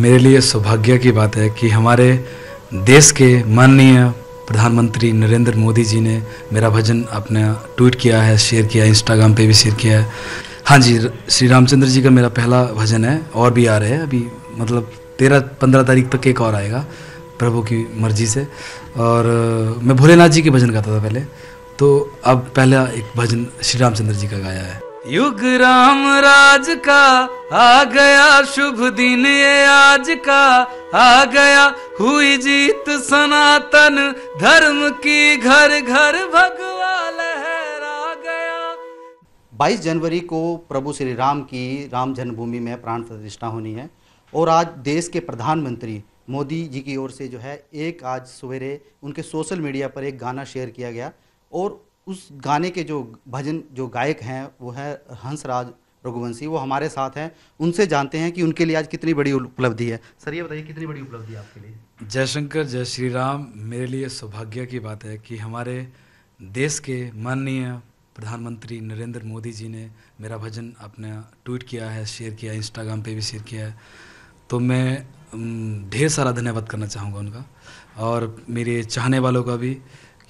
मेरे लिए सौभाग्य की बात है कि हमारे देश के माननीय प्रधानमंत्री नरेंद्र मोदी जी ने मेरा भजन अपने ट्वीट किया है शेयर किया है इंस्टाग्राम पे भी शेयर किया है हाँ जी श्री रामचंद्र जी का मेरा पहला भजन है और भी आ रहे हैं अभी मतलब तेरह पंद्रह तारीख तक एक और आएगा प्रभु की मर्जी से और मैं भोलेनाथ जी के भजन गाता था पहले तो अब पहला एक भजन श्री रामचंद्र जी का गाया है युग राम राज का आ गया शुभ दिन ये आज का आ गया हुई जीत सनातन धर्म की घर घर भगवा लहरा गया 22 जनवरी को प्रभु श्री राम की राम जन्मभूमि में प्राण प्रतिष्ठा होनी है और आज देश के प्रधानमंत्री मोदी जी की ओर से जो है एक आज सवेरे उनके सोशल मीडिया पर एक गाना शेयर किया गया और उस गाने के जो भजन जो गायक हैं वो है हंसराज रघुवंशी वो हमारे साथ हैं उनसे जानते हैं कि उनके लिए आज कितनी बड़ी उपलब्धि है सर ये बताइए कितनी बड़ी उपलब्धि आपके लिए जयशंकर जय श्री राम मेरे लिए सौभाग्य की बात है कि हमारे देश के माननीय प्रधानमंत्री नरेंद्र मोदी जी ने मेरा भजन अपना ट्वीट किया है शेयर किया है इंस्टाग्राम पे भी शेयर किया है तो मैं ढेर सारा धन्यवाद करना चाहूँगा उनका और मेरे चाहने वालों का भी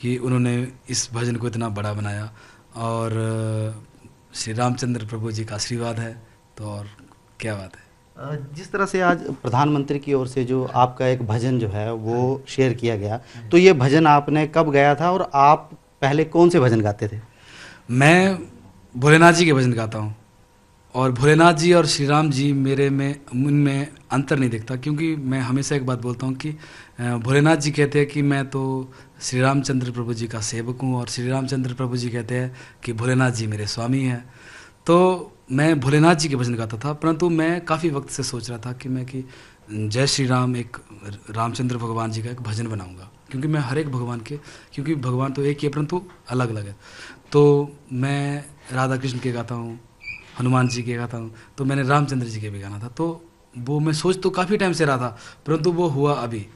कि उन्होंने इस भजन को इतना बड़ा बनाया और श्री रामचंद्र प्रभु जी का आशीर्वाद है तो और क्या बात है जिस तरह से आज प्रधानमंत्री की ओर से जो आपका एक भजन जो है वो शेयर किया गया तो ये भजन आपने कब गाया था और आप पहले कौन से भजन गाते थे मैं भोलेनाथ जी के भजन गाता हूँ और भोलेनाथ जी और श्री राम जी मेरे में उनमें अंतर नहीं देखता क्योंकि मैं हमेशा एक बात बोलता हूँ कि भोलेनाथ जी कहते हैं कि मैं तो श्री रामचंद्र प्रभु जी का सेवक हूँ और श्री रामचंद्र प्रभु जी कहते हैं कि भोलेनाथ जी मेरे स्वामी हैं तो मैं भोलेनाथ जी के भजन गाता था परंतु मैं काफ़ी वक्त से सोच रहा था कि मैं कि जय श्री राम एक रामचंद्र भगवान जी का एक भजन बनाऊंगा क्योंकि मैं हर एक भगवान के क्योंकि भगवान तो एक ही है परंतु अलग अलग है तो मैं राधा कृष्ण के गाता हूँ हनुमान जी के गाता हूँ तो मैंने रामचंद्र जी के भी गाना था तो वो मैं सोच तो काफ़ी टाइम से रहा था परंतु वो हुआ अभी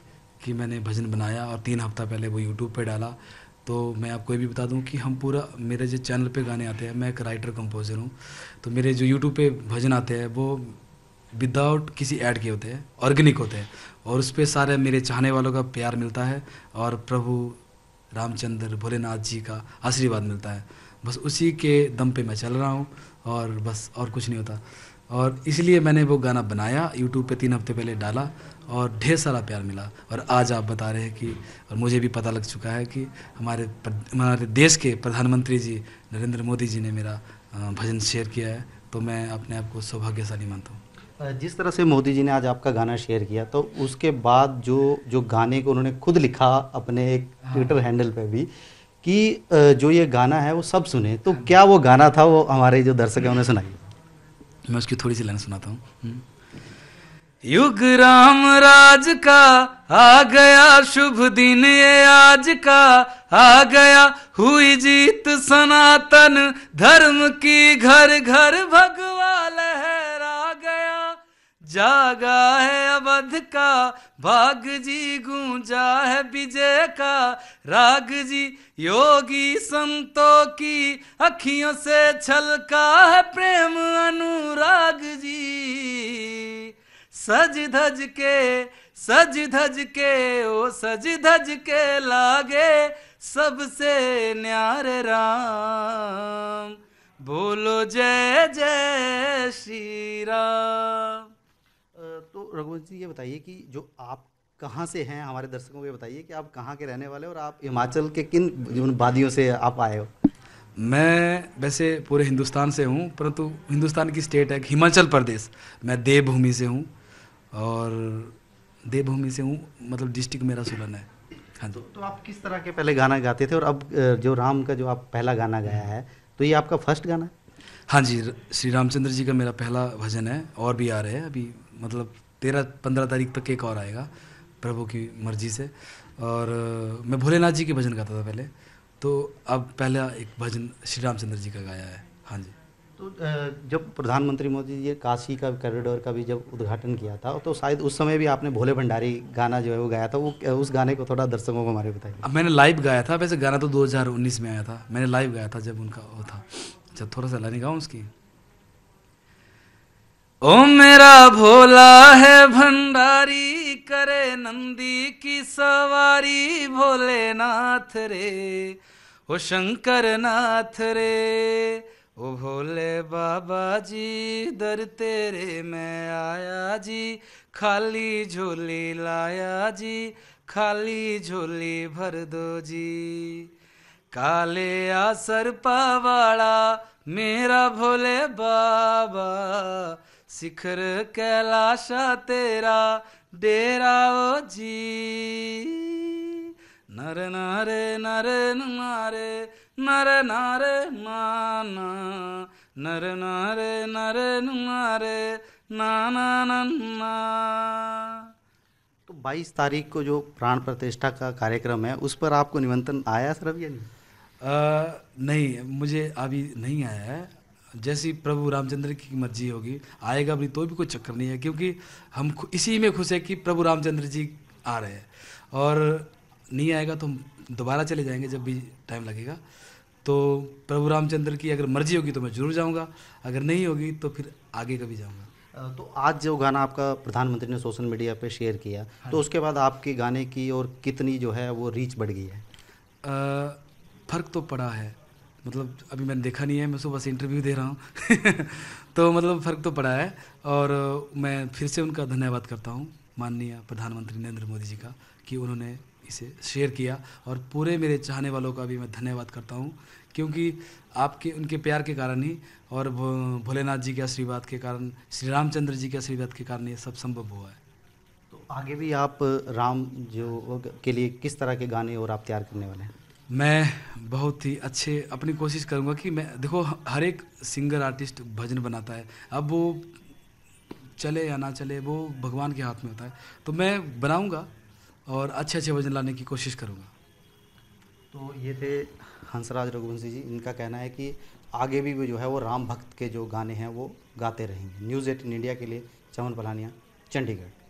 कि मैंने भजन बनाया और तीन हफ्ता पहले वो यूट्यूब पर डाला तो मैं आपको ये भी बता दूं कि हम पूरा मेरे जो चैनल पे गाने आते हैं मैं एक राइटर कंपोज़र हूँ तो मेरे जो यूट्यूब पे भजन आते हैं वो विदाउट किसी ऐड के होते हैं ऑर्गेनिक होते हैं और उस पर सारे मेरे चाहने वालों का प्यार मिलता है और प्रभु रामचंद्र भोलेनाथ जी का आशीर्वाद मिलता है बस उसी के दम पे मैं चल रहा हूँ और बस और कुछ नहीं होता और इसलिए मैंने वो गाना बनाया यूट्यूब पे तीन हफ्ते पहले डाला और ढेर सारा प्यार मिला और आज आप बता रहे हैं कि और मुझे भी पता लग चुका है कि हमारे हमारे देश के प्रधानमंत्री जी नरेंद्र मोदी जी ने मेरा भजन शेयर किया है तो मैं अपने आप को सौभाग्यशाली मानता हूँ जिस तरह से मोदी जी ने आज आपका गाना शेयर किया तो उसके बाद जो जो गाने को उन्होंने खुद लिखा अपने एक ट्विटर हैंडल पर भी कि जो ये गाना है वो सब सुने तो क्या वो गाना था वो हमारे जो दर्शक है उन्हें सुनाइए मैं उसकी थोड़ी सी लाइन सुनाता हूँ हम्म। युग राम राज का आ गया शुभ दिन ये आज का आ गया हुई जीत सनातन धर्म की घर घर भगवान जागा है अवध का भाग जी गूंजा है विजय का राग जी योगी संतों की अखियों से छलका है प्रेम अनुराग जी सज धज के सज धज के ओ सज धज के लागे सबसे न्यारे राम बोलो जय जय श्री राम रघुवंश जी ये बताइए कि जो आप कहाँ से हैं हमारे दर्शकों को ये बताइए कि आप कहाँ के रहने वाले और आप हिमाचल के किन जीवन वादियों से आप आए हो मैं वैसे पूरे हिंदुस्तान से हूँ परंतु हिंदुस्तान की स्टेट है हिमाचल प्रदेश मैं देवभूमि से हूँ और देवभूमि से हूँ मतलब डिस्ट्रिक्ट मेरा सुलन है हाँ तो, तो आप किस तरह के पहले गाना गाते थे और अब जो राम का जो आप पहला गाना गाया है तो ये आपका फर्स्ट गाना है हाँ जी श्री रामचंद्र जी का मेरा पहला भजन है और भी आ रहे हैं अभी मतलब तेरह पंद्रह तारीख तक एक और आएगा प्रभु की मर्जी से और मैं भोलेनाथ जी के भजन गाता था पहले तो अब पहला एक भजन श्री रामचंद्र जी का गाया है हाँ जी तो जब प्रधानमंत्री मोदी जी काशी का कॉरिडोर का भी जब उद्घाटन किया था तो शायद उस समय भी आपने भोले भंडारी गाना जो है वो गाया था वो उस गाने को थोड़ा दर्शकों को हमारे बताइए मैंने लाइव गाया था वैसे गाना तो 2019 में आया था मैंने लाइव गाया था जब उनका वो था जब थोड़ा सा लाने गाऊँ उसकी ओ मेरा भोला है भंडारी करे नंदी की सवारी भोले नाथ रे ओ शंकर नाथ रे ओ भोले बाबा जी दर तेरे मैं आया जी खाली झोली लाया जी खाली झोली भर दो जी काले आसर पावाड़ा मेरा भोले बाबा शिखर कैलाश तेरा डेरा ओ जी नर नारे नर नारे नर नारे नाना नर नारे नर नारे नाना नन्ना तो 22 तारीख को जो प्राण प्रतिष्ठा का कार्यक्रम है उस पर आपको निमंत्रण आया सर अभी नहीं आ, नहीं मुझे अभी नहीं आया है जैसी प्रभु रामचंद्र की मर्जी होगी आएगा भी तो भी कोई चक्कर नहीं है क्योंकि हम इसी में खुश है कि प्रभु रामचंद्र जी आ रहे हैं और नहीं आएगा तो हम दोबारा चले जाएंगे जब भी टाइम लगेगा तो प्रभु रामचंद्र की अगर मर्जी होगी तो मैं जरूर जाऊँगा अगर नहीं होगी तो फिर आगे कभी जाऊँगा तो आज जो गाना आपका प्रधानमंत्री ने सोशल मीडिया पे शेयर किया हाँ। तो उसके बाद आपके गाने की और कितनी जो है वो रीच बढ़ गई है फर्क तो पड़ा है मतलब अभी मैंने देखा नहीं है मैं उसको बस इंटरव्यू दे रहा हूँ तो मतलब फ़र्क तो पड़ा है और मैं फिर से उनका धन्यवाद करता हूँ माननीय प्रधानमंत्री नरेंद्र मोदी जी का कि उन्होंने इसे शेयर किया और पूरे मेरे चाहने वालों का भी मैं धन्यवाद करता हूँ क्योंकि आपके उनके प्यार के कारण ही और भोलेनाथ जी के आशीर्वाद के कारण श्री रामचंद्र जी के आशीर्वाद के कारण ये सब संभव हुआ है तो आगे भी आप राम जो के लिए किस तरह के गाने और आप तैयार करने वाले हैं मैं बहुत ही अच्छे अपनी कोशिश करूँगा कि मैं देखो हर एक सिंगर आर्टिस्ट भजन बनाता है अब वो चले या ना चले वो भगवान के हाथ में होता है तो मैं बनाऊँगा और अच्छे अच्छे भजन लाने की कोशिश करूँगा तो ये थे हंसराज रघुवंशी जी इनका कहना है कि आगे भी वो जो है वो राम भक्त के जो गाने हैं वो गाते रहेंगे न्यूज़ एटीन इंडिया के लिए चमन पलानिया चंडीगढ़